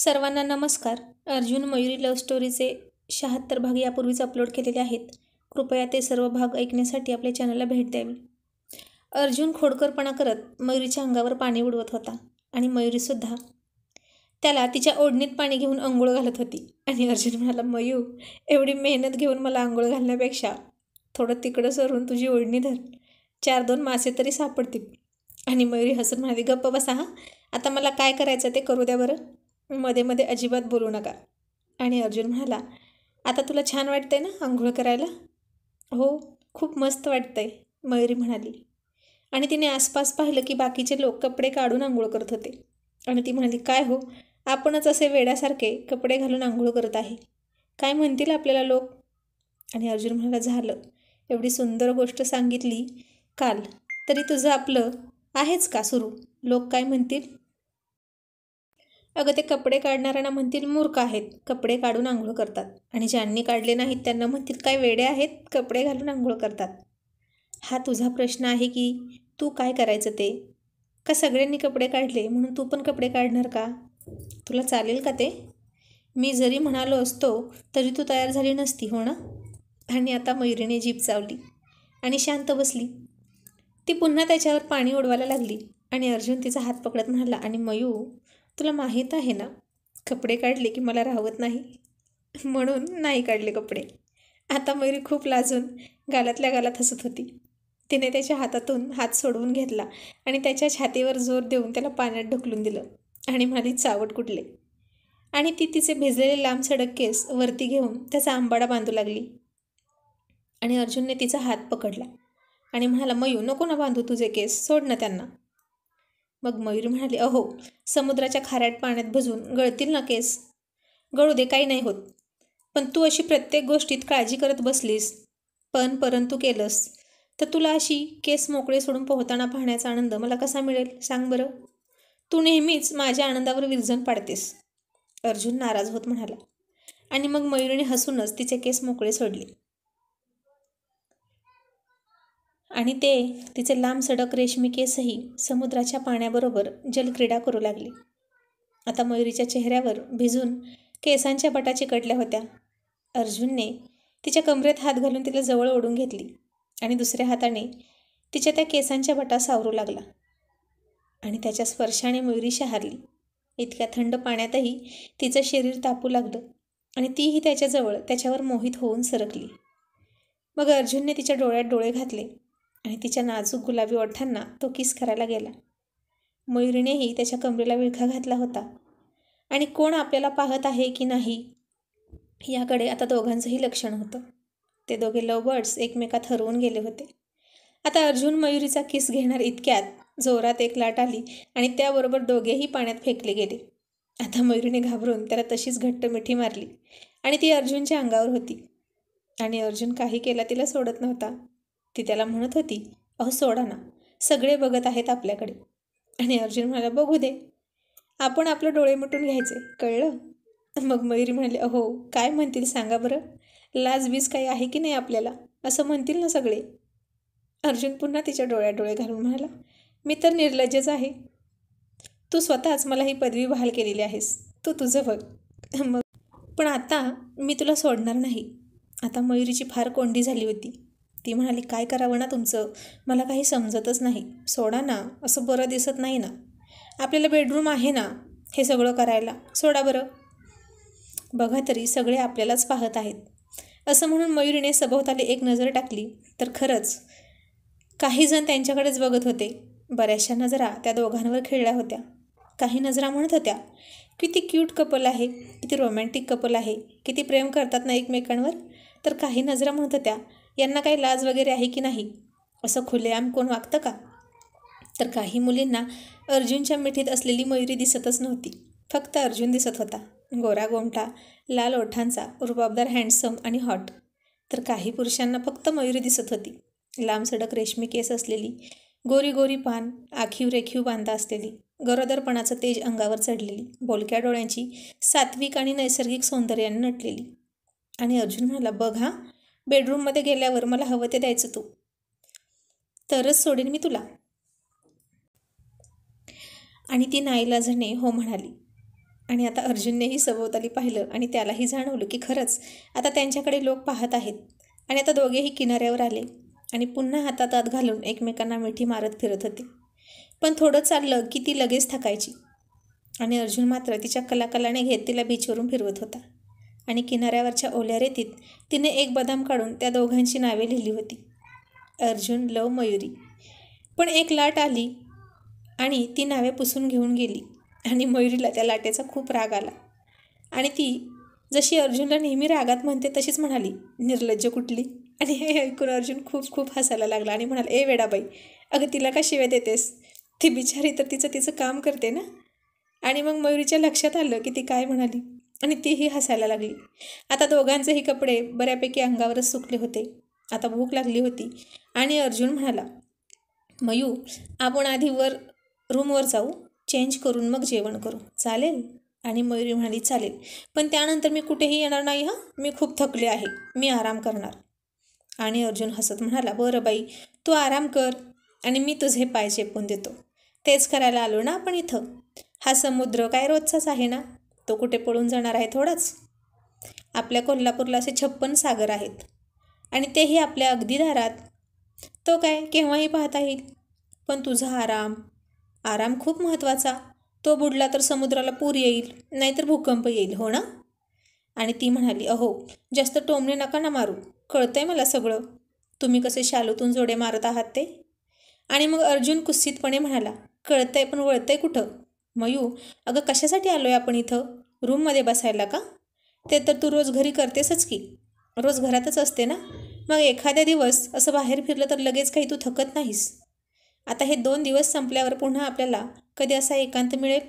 सर्वांना नमस्कार अर्जुन मयुरी लव्ह स्टोरीचे शहात्तर भाग यापूर्वीच अपलोड केलेले आहेत कृपया ते सर्व भाग ऐकण्यासाठी आपल्या चॅनलला भेट द्यावी अर्जुन खोडकरपणा करत मयुरीच्या अंगावर पाणी उडवत होता आणि मयुरीसुद्धा त्याला तिच्या ओढणीत पाणी घेऊन आंघोळ घालत होती आणि अर्जुन म्हणाला मयू एवढी मेहनत घेऊन मला आंघोळ घालण्यापेक्षा थोडं तिकडं सरून तुझी ओढणी धर चार दोन मासे तरी सापडतील आणि मयुरी हसून म्हणाली गप्प बसा हां आता मला काय करायचं ते करू द्या बरं मध्ये मध्ये अजिबात बोलू नका आणि अर्जुन म्हणाला आता तुला छान वाटतंय ना आंघोळ करायला हो खूप मस्त वाटतंय मयुरी म्हणाली आणि तिने आसपास पाहिलं की बाकीचे लोक कपडे काढून आंघोळ करत होते आणि ती म्हणाली काय हो आपणच असे वेड्यासारखे कपडे घालून आंघोळ करत आहे काय म्हणतील आपल्याला लोक आणि अर्जुन म्हणाला झालं एवढी सुंदर गोष्ट सांगितली काल तरी तुझं आपलं आहेच का सुरू लोक काय म्हणतील अगं ते कपडे काढणाऱ्यांना म्हणतील मूर्ख आहेत कपडे काढून आंघोळ करतात आणि ज्यांनी काढले नाहीत त्यांना म्हणतील काय वेडे आहेत कपडे घालून आंघोळ करतात हा तुझा प्रश्न आहे की तू काय करायचं ते का सगळ्यांनी कपडे काढले म्हणून तू पण कपडे काढणार का तुला चालेल का ते मी जरी म्हणालो असतो तरी तू तयार झाली नसती हो ना आणि आता मयुरीने जीप चावली आणि शांत बसली ती पुन्हा त्याच्यावर पाणी ओढवायला लागली आणि अर्जुन तिचा हात पकडत म्हणाला आणि मयू तुला माहीत आहे ना कपडे काढले की मला राहत नाही म्हणून नाही काढले कपडे आता मयुरी खूप लाजून गालातल्या गालात हसत होती तिने त्याच्या हातातून हात सोडवून घेतला आणि त्याच्या छातीवर जोर देऊन त्याला पाण्यात ढकलून दिलं आणि माझी चावट कुटले आणि ती तिचे भिजलेले लांब सडक केस वरती घेऊन त्याचा आंबाडा बांधू लागली आणि अर्जुनने तिचा हात पकडला आणि म्हणाला मयू नको ना बांधू तुझे केस सोड ना त्यांना मग मयूर म्हणाले अहो समुद्राच्या खाऱ्यात पाण्यात भजून गळतील ना केस गळू दे काही नाही होत पण तू अशी प्रत्येक गोष्टीत काळजी करत बसलीस पण परंतु केलंस तर तुला अशी केस मोकळे सोडून पोहताना पाहण्याचा आनंद मला कसा मिळेल सांग बरं तू नेहमीच माझ्या आनंदावर विरजन पाडतेस अर्जुन नाराज होत म्हणाला आणि मग मयुरीने हसूनच तिचे केस मोकळे सोडले आणि ते तिचे लांब सडक रेशमी केसही समुद्राच्या पाण्याबरोबर जलक्रीडा करू लागले आता मयुरीच्या चेहऱ्यावर भिजून केसांच्या बटा चिकटल्या होत्या अर्जुनने तिच्या कमरेत हात घालून तिला जवळ ओढून घेतली आणि दुसऱ्या हाताने तिच्या त्या केसांच्या बटा सावरू लागला आणि त्याच्या स्पर्शाने मयुरी शहारली इतक्या थंड पाण्यातही तिचं शरीर तापू लागलं आणि तीही त्याच्याजवळ त्याच्यावर मोहित होऊन सरकली मग अर्जुनने तिच्या डोळ्यात डोळे घातले आणि तिच्या नाजूक गुलाबी ओठांना तो किस करायला गेला मयुरीनेही त्याच्या कमरेला विळखा घातला होता आणि कोण आपल्याला पाहत आहे की नाही याकडे आता दोघांचंही लक्षण होतं ते दोघे लवबर्ड्स एकमेकात हरवून गेले होते आता अर्जुन मयुरीचा किस घेणार इतक्यात जोरात एक लाट आली आणि त्याबरोबर दोघेही पाण्यात फेकले गेले आता मयुरीने घाबरून त्याला तशीच घट्ट मिठी मारली आणि ती अर्जुनच्या अंगावर होती आणि अर्जुन काही केला तिला सोडत नव्हता ती त्याला म्हणत होती अहो सोडा ना सगळे बघत आहेत आपल्याकडे आणि अर्जुन म्हणाला बघू दे आपण आपलं डोळे मिटून घ्यायचे कळलं मग मयुरी म्हणाली अहो काय म्हणतील सांगा बरं लाज वीज काही आहे की नाही आपल्याला असं म्हणतील ना सगळे अर्जुन पुन्हा तिच्या डोळ्या डोळे घालून म्हणाला मी तर निर्लज्जच आहे तू स्वतःच मला ही पदवी बहाल केलेली आहेस तू तुझं बघ मग पण आता मी तुला सोडणार नाही आता मयुरीची फार कोंडी झाली होती ती म्हणाली काय करावं ना तुमचं मला काही समजतच नाही सोडा ना असं बरं दिसत नाही ना आपल्याला बेडरूम आहे ना हे सगळं करायला सोडा बरं बघा तरी सगळे आपल्यालाच पाहत आहेत असं म्हणून मयुरीने सभोवताली एक नजर टाकली तर खरंच काहीजण त्यांच्याकडेच बघत होते बऱ्याचशा नजरा त्या दोघांवर खेळल्या होत्या काही नजरा म्हणत होत्या किती क्यूट कपल आहे किती रोमॅन्टिक कपल आहे किती प्रेम करतात ना एकमेकांवर तर काही नजरा म्हणत होत्या यांना काही लाज वगैरे आहे की नाही असं खुलेआम कोण वागतं का तर काही मुलींना अर्जुनच्या मिठीत असलेली मयुरी दिसतच नव्हती फक्त अर्जुन दिसत होता गोरा गोमटा लाल ओठांचा रुबाबदार हँडसम आणि हॉट तर काही पुरुषांना फक्त मयुरी दिसत होती लांब सडक रेशमी केस असलेली गोरी गोरी पान आखीव रेखीव बांधा असलेली गरोदरपणाचं तेज अंगावर चढलेली बोलक्या डोळ्यांची सात्विक आणि नैसर्गिक सौंदर्याने नटलेली आणि अर्जुन म्हणाला बघ हां बेडरूममध्ये गेल्यावर मला हवं ते द्यायचं तू तरच सोडेन मी तुला आणि ती नाईलाजणे हो म्हणाली आणि आता अर्जुननेही सभोवताली पाहिलं आणि त्यालाही जाणवलं की खरंच आता त्यांच्याकडे लोक पाहत आहेत आणि आता दोघेही किनाऱ्यावर आले आणि पुन्हा हातात हात घालून एकमेकांना मिठी मारत फिरत होते पण थोडं चाललं की ती लगेच थकायची आणि अर्जुन मात्र तिच्या कलाकलाने घेत तिला बीचवरून फिरवत होता आणि किनाऱ्यावरच्या ओल्या रेतीत तिने एक बदाम काढून त्या दोघांची नावे लिहिली होती अर्जुन लव मयुरी पण एक लाट आली आणि ती नावे पुसून घेऊन गेली आणि मयुरीला त्या लाटेचा खूप राग आला आणि ती जशी अर्जुनला नेहमी रागात म्हणते तशीच म्हणाली निर्लज्ज कुठली आणि हे ऐकून अर्जुन खूप खूप हसायला लागला आणि म्हणाला ए वेडाबाई अगं तिला का शिव्या देतेस ती बिचारी तर तिचं तिचं काम करते ना आणि मग मयुरीच्या लक्षात आलं की ती काय म्हणाली आणि तीही हसायला लागली आता दोघांचेही कपडे बऱ्यापैकी अंगावरच सुकले होते आता भूक लागली होती आणि अर्जुन म्हणाला मयू आपण आधी वर रूमवर जाऊ चेंज करून मग जेवण करू चालेल आणि मयुरी म्हणाली चालेल पण त्यानंतर मी कुठेही येणार नाही हां मी खूप थकले आहे मी आराम करणार आणि अर्जुन हसत म्हणाला बरं बाई तू आराम कर आणि मी तुझे पाय चेपून देतो तेच करायला आलो ना आपण इथं हा समुद्र काय रोजचाच आहे ना तो कुठे पळून जाणार आहे थोडाच आपल्या कोल्हापूरला असे छप्पन सागर आहेत आणि तेही आपल्या अगदी दारात तो काय केव्हाही पाहता येईल पण तुझा आराम आराम खूप महत्त्वाचा तो बुडला तर समुद्राला पूर येईल नाहीतर भूकंप येईल हो ना आणि ती म्हणाली अहो जास्त टोमणे नका ना मारू आहे मला सगळं तुम्ही कसे शालूतून जोडे मारत आहात ते आणि मग अर्जुन कुस्सितपणे म्हणाला कळतंय पण वळतंय कुठं मयू अगं कशासाठी आलो आहे आपण इथं रूममध्ये बसायला का ते तर तू रोज घरी करतेसच की रोज घरातच असते ना मग एखाद्या दिवस असं बाहेर फिरलं तर लगेच काही तू थकत नाहीस आता हे दोन दिवस संपल्यावर पुन्हा आपल्याला कधी असा एकांत मिळेल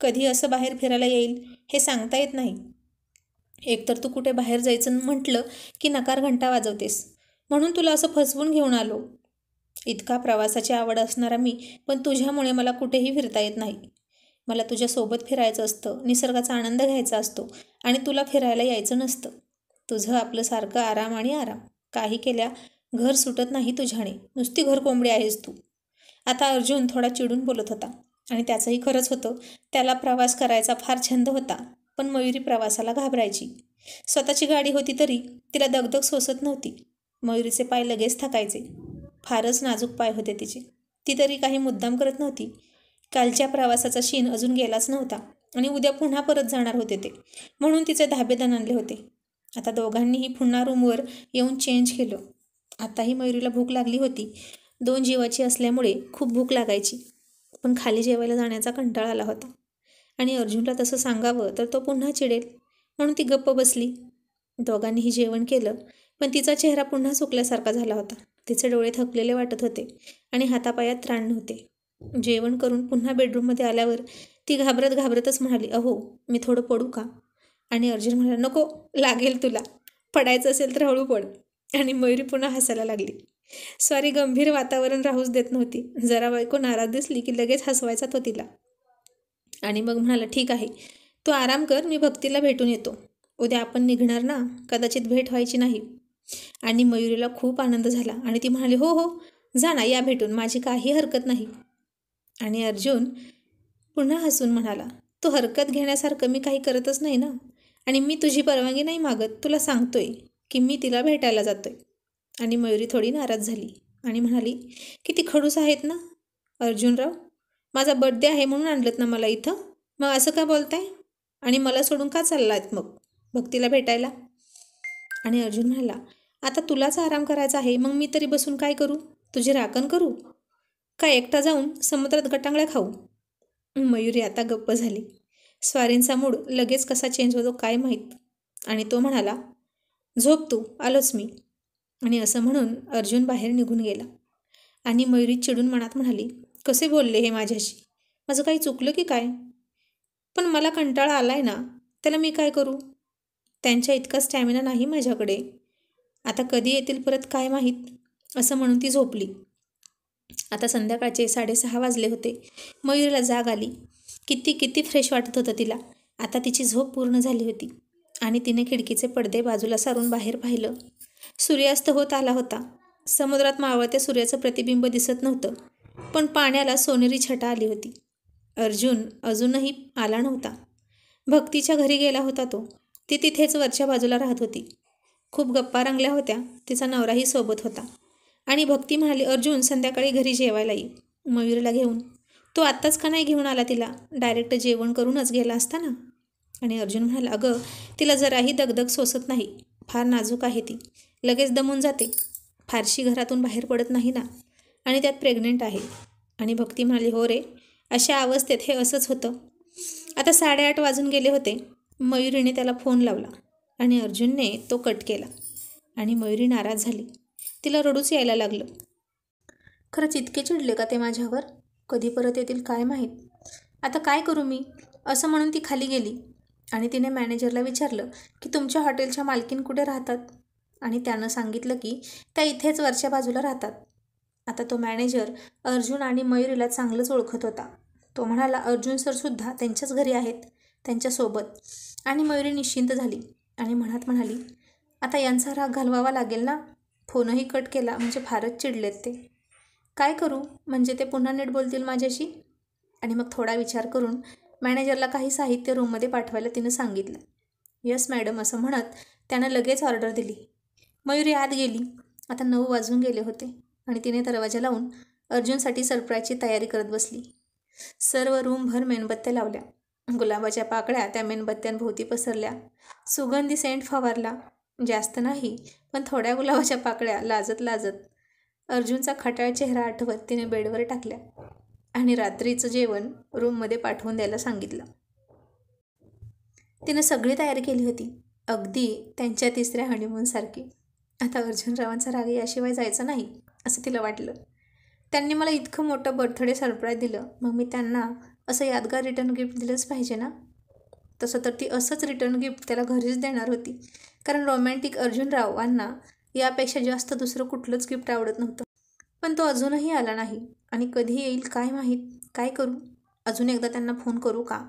कधी असं बाहेर फिरायला येईल हे सांगता येत नाही एकतर तू कुठे बाहेर जायचं म्हटलं की नकार घंटा वाजवतेस म्हणून तुला असं फसवून घेऊन आलो इतका प्रवासाची आवड असणारा मी पण तुझ्यामुळे मला कुठेही फिरता येत नाही मला तुझ्यासोबत फिरायचं असतं निसर्गाचा आनंद घ्यायचा असतो आणि तुला फिरायला यायचं नसतं तुझं आपलं सारखं आराम आणि आराम काही केल्या घर सुटत नाही तुझ्याने नुसती घर कोंबडी आहेस तू आता अर्जुन थोडा चिडून बोलत होता आणि त्याचंही खरंच होतं त्याला प्रवास करायचा फार छंद होता पण मयुरी प्रवासाला घाबरायची स्वतःची गाडी होती तरी तिला दगदग सोसत नव्हती मयुरीचे पाय लगेच थकायचे फारच नाजूक पाय होते तिचे ती तरी काही मुद्दाम करत नव्हती कालच्या प्रवासाचा शीन अजून गेलाच नव्हता आणि उद्या पुन्हा परत जाणार होते ते म्हणून तिचे धाबेदान आणले होते आता दोघांनीही पुन्हा रूमवर येऊन चेंज केलं आताही मयुरीला भूक लागली होती दोन जीवाची असल्यामुळे खूप भूक लागायची पण खाली जेवायला जाण्याचा कंटाळा आला होता आणि अर्जुनला तसं सांगावं तर तो पुन्हा चिडेल म्हणून ती गप्प बसली दोघांनीही जेवण केलं पण तिचा चेहरा पुन्हा सुकल्यासारखा झाला होता तिचे डोळे थकलेले वाटत होते आणि हातापायात त्राण नव्हते जेवण करून पुन्हा बेडरूममध्ये आल्यावर ती घाबरत घाबरतच म्हणाली अहो मी थोडं पडू का आणि अर्जुन म्हणाला नको लागेल तुला पडायचं असेल तर हळू पड आणि मयुरी पुन्हा हसायला लागली स्वारी गंभीर वातावरण राहूच देत नव्हती जरा बायको नाराज दिसली की लगेच हसवायचा तो तिला आणि मग म्हणाला ठीक आहे तू आराम कर मी भक्तीला भेटून येतो उद्या आपण निघणार ना कदाचित भेट व्हायची नाही आणि मयुरीला खूप आनंद झाला आणि ती म्हणाली हो हो जा ना या भेटून माझी काही हरकत नाही आणि अर्जुन पुन्हा हसून म्हणाला तू हरकत घेण्यासारखं मी काही करतच नाही ना आणि मी तुझी परवानगी नाही मागत तुला सांगतोय की मी तिला भेटायला जातोय आणि मयुरी थोडी नाराज झाली आणि म्हणाली की ती खडूस आहेत ना अर्जुनराव माझा बड्डे आहे म्हणून आणलत ना मला इथं मग असं का बोलताय आणि मला सोडून का चाललात मग भक्तीला भेटायला आणि अर्जुन म्हणाला आता तुलाच आराम करायचा आहे मग मी तरी बसून काय करू तुझे राखण करू काय एकटा जाऊन समुद्रात गटांगळ्या खाऊ मयुरी आता गप्प झाली स्वारींचा मूड लगेच कसा चेंज होतो काय माहीत आणि तो म्हणाला झोप तू आलोच मी आणि असं म्हणून अर्जुन बाहेर निघून गेला आणि मयुरी चिडून मनात म्हणाली कसे बोलले हे माझ्याशी माझं काही चुकलं की काय पण मला कंटाळा आलाय ना त्याला मी काय करू त्यांच्या इतका स्टॅमिना नाही माझ्याकडे आता कधी येतील परत काय माहीत असं म्हणून ती झोपली आता संध्याकाळचे साडेसहा वाजले होते मयुरीला जाग आली किती किती फ्रेश वाटत होतं तिला आता तिची झोप पूर्ण झाली होती आणि तिने खिडकीचे पडदे बाजूला सारून बाहेर पाहिलं सूर्यास्त होत आला होता समुद्रात मावळत्या सूर्याचं प्रतिबिंब दिसत नव्हतं पण पाण्याला सोनेरी छटा आली होती अर्जुन अजूनही आला नव्हता भक्तीच्या घरी गेला होता तो ती तिथेच वरच्या बाजूला राहत होती खूप गप्पा रंगल्या होत्या तिचा नवराही सोबत होता आणि भक्ती म्हणाली अर्जुन संध्याकाळी घरी जेवायला येईल मयूरला घेऊन तो आत्ताच का नाही घेऊन आला तिला डायरेक्ट जेवण करूनच गेला असता ना आणि अर्जुन म्हणाला अगं तिला जराही दगदग सोसत नाही फार नाजूक आहे ती लगेच दमून जाते फारशी घरातून बाहेर पडत नाही ना आणि त्यात प्रेग्नेंट आहे आणि भक्ती म्हणाली हो रे अशा अवस्थेत हे असंच होतं आता साडेआठ वाजून गेले होते मयुरीने त्याला फोन लावला आणि अर्जुनने तो कट केला आणि मयुरी नाराज झाली तिला रडूच यायला लागलं खरंच इतके चिडले का ते माझ्यावर कधी परत येतील काय माहीत आता काय करू मी असं म्हणून ती खाली गेली आणि तिने मॅनेजरला विचारलं की तुमच्या हॉटेलच्या मालकीन कुठे राहतात आणि त्यानं सांगितलं की त्या इथेच वरच्या बाजूला राहतात आता तो मॅनेजर अर्जुन आणि मयुरीला चांगलंच ओळखत होता तो म्हणाला अर्जुन सरसुद्धा त्यांच्याच घरी आहेत त्यांच्यासोबत आणि मयुरी निश्चिंत झाली आणि म्हणत म्हणाली आता यांचा राग घालवावा लागेल ना फोनही कट केला म्हणजे फारच चिडलेत ते काय करू म्हणजे ते पुन्हा नीट बोलतील माझ्याशी आणि मग थोडा विचार करून मॅनेजरला काही साहित्य रूममध्ये पाठवायला तिनं सांगितलं यस मॅडम असं म्हणत त्यानं लगेच ऑर्डर दिली मयुरी आत गेली आता नऊ वाजून गेले होते आणि तिने दरवाजा लावून अर्जुनसाठी सरप्राईजची तयारी करत बसली सर्व रूमभर मेणबत्त्या लावल्या गुलाबाच्या पाकळ्या त्या मेणबत्त्यांभोवती पसरल्या सुगंधी सेंट फवारला जास्त नाही पण थोड्या गुलाबाच्या पाकळ्या लाजत लाजत अर्जुनचा खटाळ चेहरा आठवत तिने बेडवर टाकल्या आणि रात्रीचं जेवण रूममध्ये पाठवून द्यायला सांगितलं तिनं सगळी तयारी केली होती अगदी त्यांच्या तिसऱ्या हनीमूनसारखी आता अर्जुनरावांचा राग याशिवाय जायचं नाही असं तिला वाटलं त्यांनी मला इतकं मोठं बर्थडे सरप्राईज दिलं मग मी त्यांना असं यादगार रिटर्न गिफ्ट दिलंच पाहिजे ना तसं तर ती असंच रिटर्न गिफ्ट त्याला घरीच देणार होती कारण रोमॅन्टिक अर्जुनरावांना यापेक्षा जास्त दुसरं कुठलंच गिफ्ट आवडत नव्हतं पण तो अजूनही आला नाही आणि कधी येईल काय माहीत काय करू अजून एकदा त्यांना फोन करू का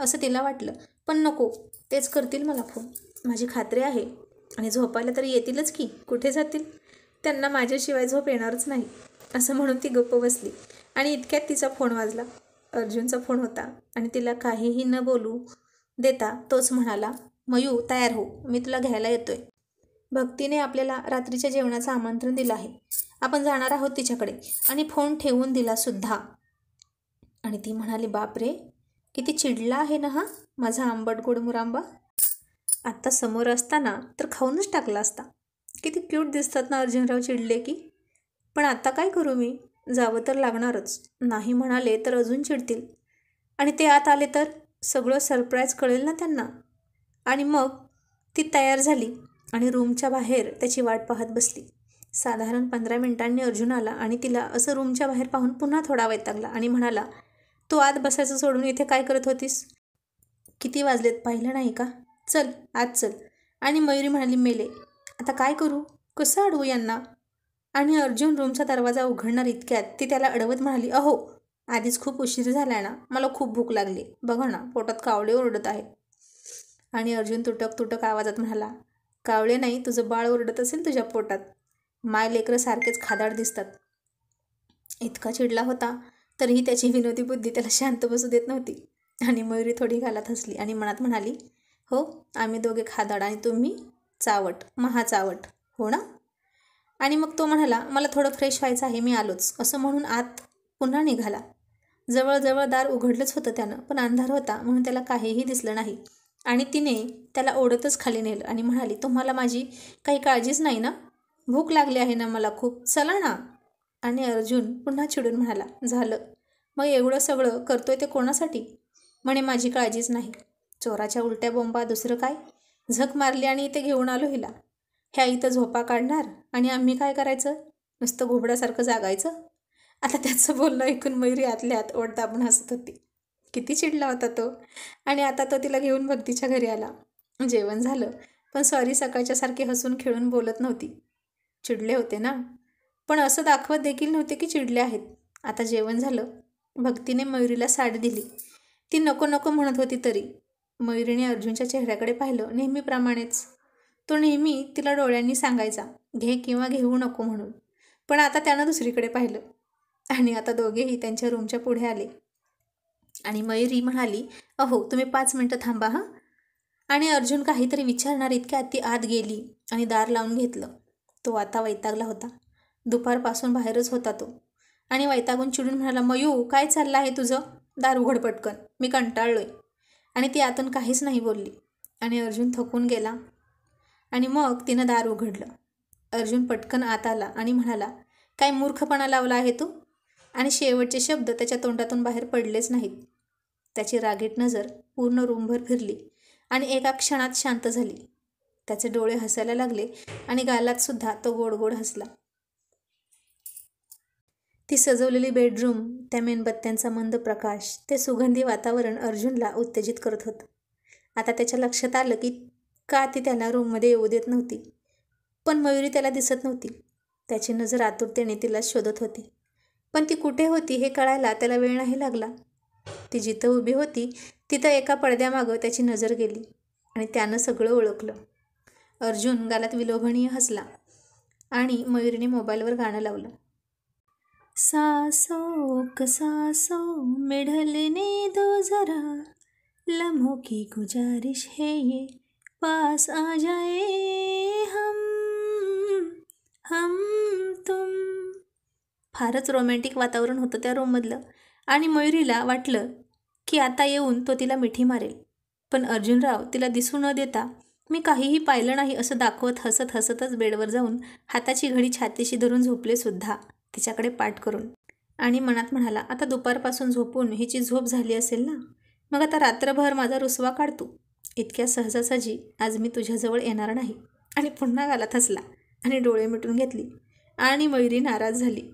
असं तिला वाटलं पण नको तेच करतील मला फोन माझी खात्री आहे आणि झोपायला तरी येतीलच की कुठे जातील त्यांना माझ्याशिवाय झोप येणारच नाही असं म्हणून ती गप्प बसली आणि इतक्यात तिचा फोन वाजला अर्जुनचा फोन होता आणि तिला काहीही न बोलू देता तोच म्हणाला मयू तयार हो मी तुला घ्यायला येतोय भक्तीने आपल्याला रात्रीच्या जेवणाचं आमंत्रण दिलं आहे आपण जाणार आहोत तिच्याकडे आणि फोन ठेवून दिला सुद्धा आणि ती म्हणाली बाप रे किती चिडला आहे ना हा माझा आंबट गोड मुरांबा आत्ता समोर असताना तर खाऊनच टाकला असता किती क्यूट दिसतात ना अर्जुनराव चिडले की पण आता काय करू मी जावं तर लागणारच नाही म्हणाले तर अजून चिडतील आणि ते आत आले तर सगळं सरप्राईज कळेल ना त्यांना आणि मग ती तयार झाली आणि रूमच्या बाहेर त्याची वाट पाहत बसली साधारण पंधरा मिनिटांनी अर्जुन आला आणि तिला असं रूमच्या बाहेर पाहून पुन्हा थोडा लागला आणि म्हणाला तू आत बसायचं सोडून इथे काय करत होतीस किती वाजलेत पाहिलं नाही का चल आत चल आणि मयुरी म्हणाली मेले आता काय करू कसं अडवू यांना आणि अर्जुन रूमचा दरवाजा उघडणार इतक्यात ती त्याला अडवत म्हणाली अहो आधीच खूप उशीर झाला ना मला खूप भूक लागली बघा ना पोटात कावळे ओरडत आहे आणि अर्जुन तुटक तुटक आवाजात म्हणाला कावळे नाही तुझं बाळ ओरडत असेल तुझ्या पोटात माय लेकर सारखेच खादाड दिसतात इतका चिडला होता तरीही त्याची विनोदी बुद्धी त्याला शांत बसू देत नव्हती आणि मयुरी थोडी घालात हसली आणि मनात म्हणाली हो आम्ही दोघे खादाड आणि तुम्ही चावट महाचावट हो ना आणि मग तो म्हणाला मला थोडं फ्रेश व्हायचं आहे मी आलोच असं म्हणून आत पुन्हा निघाला जवळजवळ दार उघडलंच होतं त्यानं पण अंधार होता म्हणून त्याला काहीही दिसलं नाही आणि तिने त्याला ओढतच खाली नेलं आणि म्हणाली तुम्हाला माझी काही काळजीच नाही ना भूक लागली आहे ना मला खूप चला ना आणि अर्जुन पुन्हा चिडून म्हणाला झालं मग एवढं सगळं करतोय ते कोणासाठी म्हणे माझी काळजीच नाही चोराच्या उलट्या बोंबा दुसरं काय झक मारली आणि इथे घेऊन आलो हिला ह्या इथं झोपा काढणार आणि आम्ही काय करायचं नुसतं घोबड्यासारखं जागायचं आता त्याचं बोलणं ऐकून मयुरी आतल्या आत ओढ दाबून हसत होती किती चिडला होता तो आणि आता तो तिला घेऊन भक्तीच्या घरी आला जेवण झालं पण सॉरी सकाळच्यासारखी हसून खेळून बोलत नव्हती चिडले होते ना पण असं दाखवत देखील नव्हते की चिडले आहेत आता जेवण झालं भक्तीने मयुरीला साडी दिली ती नको नको म्हणत होती तरी मयुरीने अर्जुनच्या चेहऱ्याकडे पाहिलं नेहमीप्रमाणेच तो नेहमी तिला डोळ्यांनी सांगायचा घे किंवा घेऊ नको म्हणून पण आता त्यानं दुसरीकडे पाहिलं आणि आता दोघेही त्यांच्या रूमच्या पुढे आले आणि मयुरी म्हणाली अहो तुम्ही पाच मिनटं थांबा हां आणि अर्जुन काहीतरी विचारणार इतक्या ती आत गेली आणि दार लावून घेतलं तो आता वैतागला होता दुपारपासून बाहेरच होता तो आणि वैतागून चिडून म्हणाला मयू काय चाललं आहे तुझं दार उघड पटकन मी कंटाळलोय आणि ती आतून काहीच नाही बोलली आणि अर्जुन थकून गेला आणि मग तिनं दार उघडलं अर्जुन पटकन आत आला आणि म्हणाला काय मूर्खपणा लावला आहे तू आणि शेवटचे शब्द त्याच्या तोंडातून बाहेर पडलेच नाहीत त्याची रागीट नजर पूर्ण रूमभर फिरली आणि एका क्षणात शांत झाली त्याचे डोळे हसायला लागले आणि गालात सुद्धा तो गोड गोड हसला ती सजवलेली बेडरूम त्या मेणबत्त्यांचा मंद प्रकाश ते सुगंधी वातावरण अर्जुनला उत्तेजित करत होतं आता त्याच्या लक्षात आलं की का ती त्याला रूममध्ये येऊ देत नव्हती पण मयुरी त्याला दिसत नव्हती त्याची नजर आतुरतेने तिला शोधत होती पण ती कुठे होती हे कळायला त्याला वेळ नाही लागला ती जिथं उभी होती तिथं एका पडद्यामागं त्याची नजर गेली आणि त्यानं सगळं ओळखलं अर्जुन गालात विलोभनीय हसला आणि मयुरीने मोबाईलवर गाणं लावलं सासो कसासो मिढलने दो जरा लम्हो की गुजारिश हे ये पास आ जाए हम हम तुम फारच रोमॅन्टिक वातावरण होतं त्या रूममधलं आणि मयुरीला वाटलं की आता येऊन तो तिला मिठी मारेल पण अर्जुनराव तिला दिसू न देता मी काहीही पाहिलं नाही असं दाखवत हसत हसतच बेडवर जाऊन हाताची घडी छातीशी धरून झोपले सुद्धा तिच्याकडे पाठ करून आणि मनात म्हणाला आता दुपारपासून झोपून हिची झोप झाली असेल ना मग आता रात्रभर माझा रुसवा काढतो इतक्या सहजासहजी आज मी तुझ्याजवळ येणार नाही आणि पुन्हा गालात हसला आणि डोळे मिटून घेतली आणि मयुरी नाराज झाली